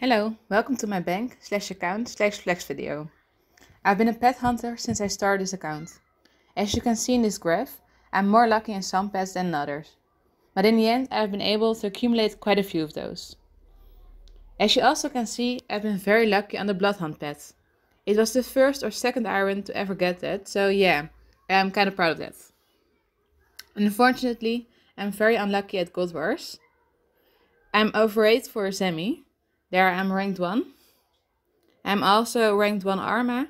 Hello, welcome to my bank slash account slash flex video. I've been a pet hunter since I started this account. As you can see in this graph, I'm more lucky in some pets than others. But in the end, I've been able to accumulate quite a few of those. As you also can see, I've been very lucky on the bloodhound pet. It was the first or second iron to ever get that, so yeah, I'm kind of proud of that. Unfortunately, I'm very unlucky at Gold Wars. I'm overrated for a semi, there I'm ranked 1. I'm also ranked 1 Arma,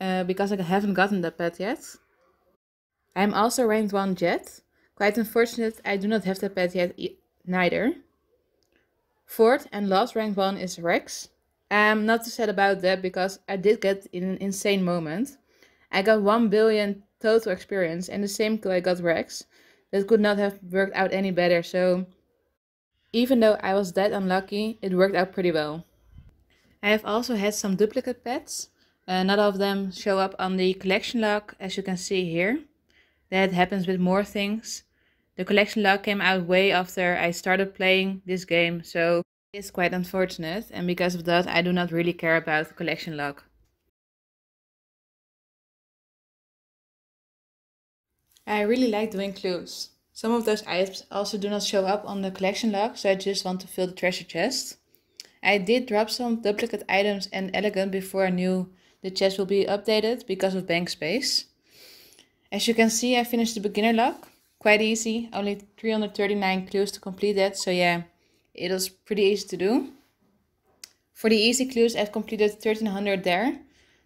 uh, because I haven't gotten that pet yet. I'm also ranked 1 Jet. Quite unfortunate, I do not have that pet yet e neither. Fourth and last ranked 1 is Rex. I'm not too sad about that because I did get in an insane moment. I got 1 billion total experience and the same I got Rex. That could not have worked out any better, so even though I was that unlucky, it worked out pretty well. I have also had some duplicate pets. Uh, none of them show up on the collection log as you can see here. That happens with more things. The collection log came out way after I started playing this game, so it's quite unfortunate and because of that I do not really care about the collection log. I really like doing clues. Some of those items also do not show up on the collection log, so I just want to fill the treasure chest. I did drop some duplicate items and elegant before I knew the chest will be updated because of bank space. As you can see, I finished the beginner log. Quite easy, only 339 clues to complete that, so yeah, it was pretty easy to do. For the easy clues, I've completed 1300 there.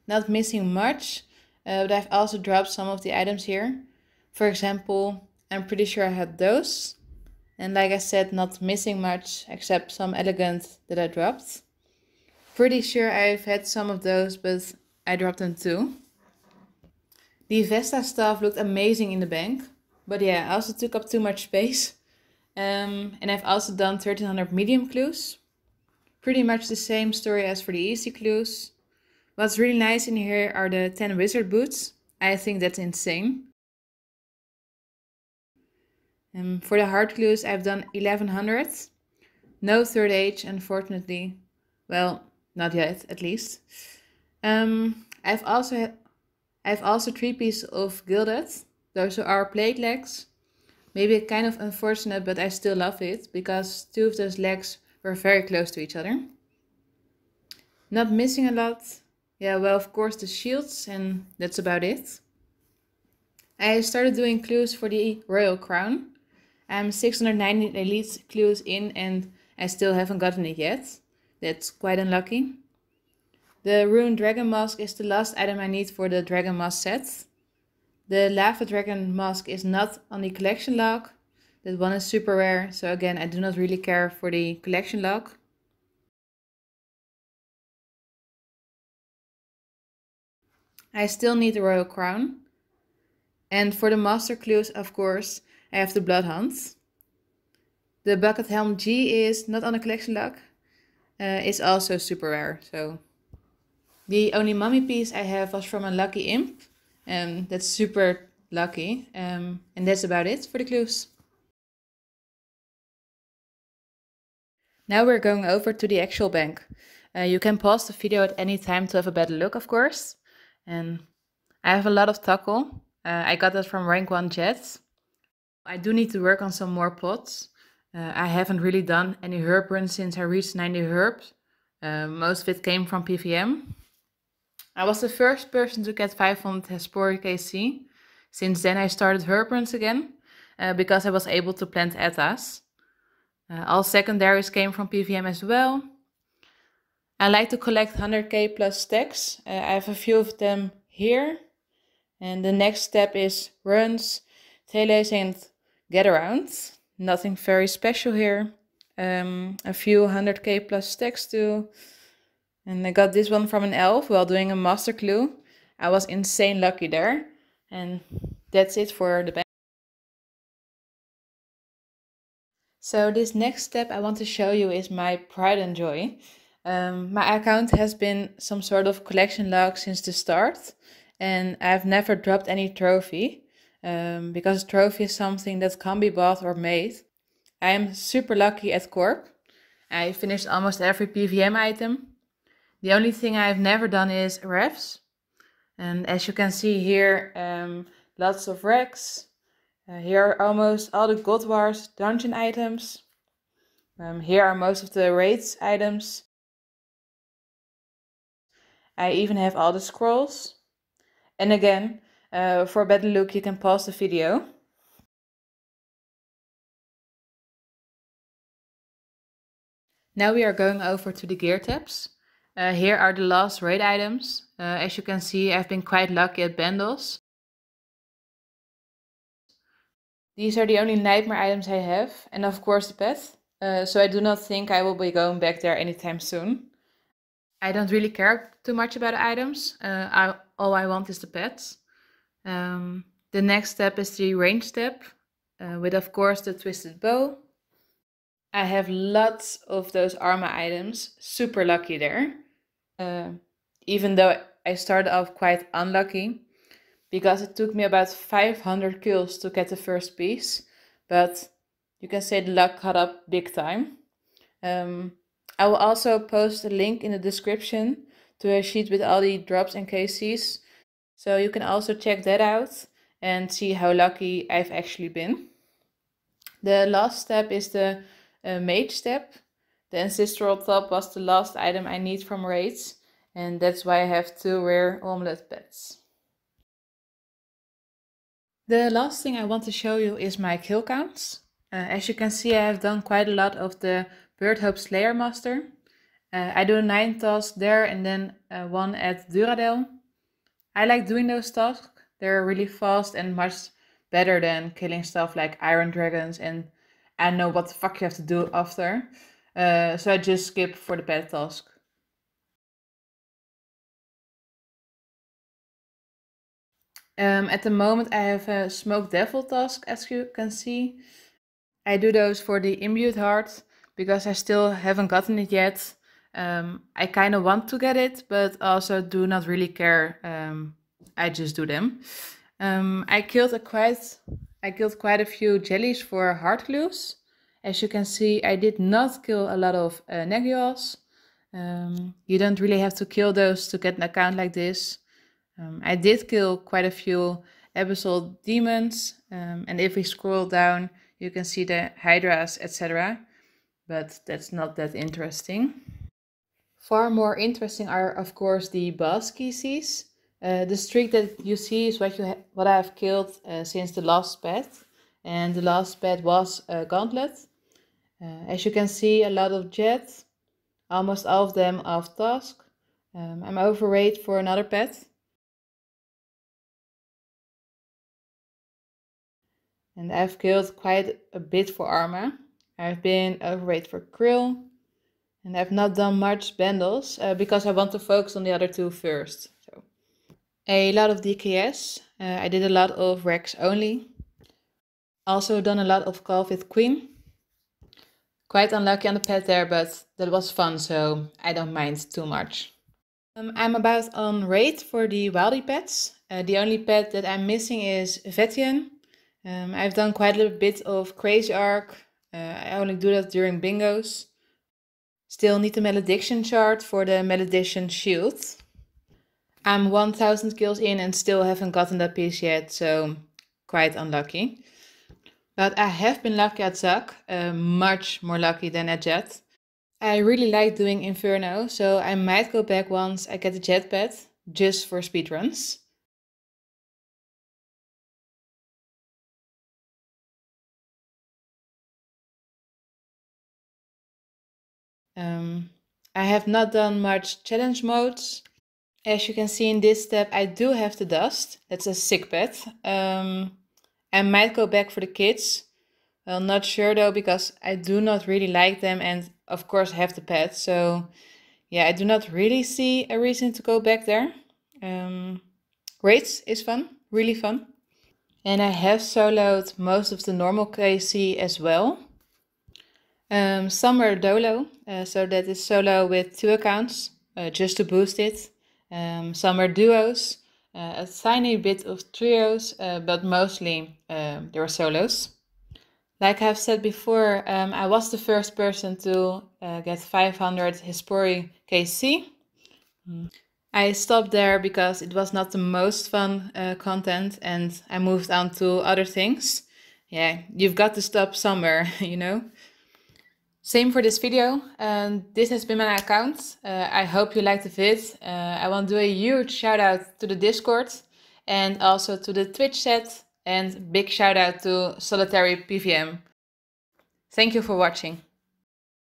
Not missing much, uh, but I've also dropped some of the items here. For example, I'm pretty sure I had those. And like I said, not missing much except some elegant that I dropped. Pretty sure I've had some of those, but I dropped them too. The Vesta stuff looked amazing in the bank. But yeah, I also took up too much space. Um, and I've also done 1300 medium clues. Pretty much the same story as for the easy clues. What's really nice in here are the 10 wizard boots. I think that's insane. Um, for the hard glues, I've done 1100. No third age, unfortunately. Well, not yet, at least. Um, I've also I've also three pieces of gilded. Those are plate legs. Maybe kind of unfortunate, but I still love it because two of those legs were very close to each other. Not missing a lot. Yeah, well, of course, the shields, and that's about it. I started doing clues for the royal crown. I'm um, 690 elite clues in and I still haven't gotten it yet. That's quite unlucky. The Rune Dragon Mask is the last item I need for the Dragon Mask set. The Lava Dragon Mask is not on the collection log. That one is super rare, so again, I do not really care for the collection log. I still need the Royal Crown. And for the Master Clues, of course, I have the Bloodhound. The Bucket Helm G is not on a collection lock. Uh, it's also super rare. So the only mummy piece I have was from a lucky imp. and um, that's super lucky. Um, and that's about it for the clues. Now we're going over to the actual bank. Uh, you can pause the video at any time to have a better look, of course. And I have a lot of tackle. Uh, I got that from rank 1 Jets. I do need to work on some more pots. Uh, I haven't really done any herb runs since I reached 90 herbs. Uh, most of it came from PVM. I was the first person to get 500 Hesporic AC. Since then I started herb runs again, uh, because I was able to plant etas. Uh, all secondaries came from PVM as well. I like to collect 100k plus stacks. Uh, I have a few of them here. And the next step is runs, teles and get around. Nothing very special here. Um, a few 100k plus stacks too. And I got this one from an elf while doing a master clue. I was insane lucky there. And that's it for the bank. So this next step I want to show you is my pride and joy. Um, my account has been some sort of collection log since the start. And I've never dropped any trophy um, because a trophy is something that can be bought or made. I am super lucky at Corp. I finished almost every PVM item. The only thing I've never done is refs. And as you can see here, um, lots of wrecks. Uh, here are almost all the God Wars dungeon items. Um, here are most of the raids items. I even have all the scrolls. And again, uh, for a better look, you can pause the video. Now we are going over to the gear tabs. Uh, here are the last raid items. Uh, as you can see, I've been quite lucky at Bendels. These are the only nightmare items I have, and of course the pet. Uh, so I do not think I will be going back there anytime soon. I don't really care too much about the items. Uh, I, all I want is the pets. Um, the next step is the range step uh, with of course the twisted bow. I have lots of those armor items, super lucky there. Uh, even though I started off quite unlucky because it took me about 500 kills to get the first piece, but you can say the luck caught up big time. Um, I will also post a link in the description to a sheet with all the drops and cases so you can also check that out and see how lucky I've actually been. The last step is the uh, mage step. The ancestral top was the last item I need from raids and that's why I have two rare omelette pets. The last thing I want to show you is my kill counts. Uh, as you can see I have done quite a lot of the Bird Hope Slayer Master. Uh, I do 9 tasks there and then uh, one at Duradel. I like doing those tasks. They're really fast and much better than killing stuff like iron dragons and I know what the fuck you have to do after. Uh, so I just skip for the pet task. Um, at the moment I have a smoke devil task as you can see. I do those for the imbued heart because I still haven't gotten it yet um, I kind of want to get it, but also do not really care. Um, I just do them. Um, I killed a quite, I killed quite a few jellies for hard glues. As you can see, I did not kill a lot of uh, negios. Um, you don't really have to kill those to get an account like this. Um, I did kill quite a few abyssal demons, um, and if we scroll down, you can see the hydras, etc. But that's not that interesting. Far more interesting are, of course, the boss species. Uh, the streak that you see is what you what I have killed uh, since the last pet, and the last pet was a gauntlet. Uh, as you can see, a lot of jets, almost all of them off task. Um, I'm overweight for another pet. And I've killed quite a bit for Arma. I've been overweight for Krill, and I've not done much bundles uh, because I want to focus on the other two first. So a lot of DKS. Uh, I did a lot of Rex only. Also done a lot of call with Queen. Quite unlucky on the pet there, but that was fun, so I don't mind too much. Um, I'm about on rate for the wildy pets. Uh, the only pet that I'm missing is Vetian. Um, I've done quite a little bit of Crazy Arc. Uh, I only do that during bingos. Still need the malediction chart for the malediction shield. I'm 1000 kills in and still haven't gotten that piece yet, so quite unlucky. But I have been lucky at Zuck, uh, much more lucky than at Jet. I really like doing Inferno, so I might go back once I get a jetpad, just for speedruns. Um, I have not done much challenge modes. As you can see in this step, I do have the dust. That's a sick bed. Um, I might go back for the kids. Well, not sure though, because I do not really like them and of course have the pet. So yeah, I do not really see a reason to go back there. Um, raids is fun, really fun. And I have soloed most of the normal KC as well. Um, some are Dolo, uh, so that is solo with two accounts uh, just to boost it. Um, some are duos, uh, a tiny bit of trios, uh, but mostly um, there were solos. Like I've said before, um, I was the first person to uh, get 500 Hispori KC. Mm. I stopped there because it was not the most fun uh, content and I moved on to other things. Yeah, you've got to stop somewhere, you know? Same for this video. Um, this has been my account. Uh, I hope you liked the vid. Uh, I want to do a huge shout out to the Discord and also to the Twitch chat and big shout out to Solitary PVM. Thank you for watching.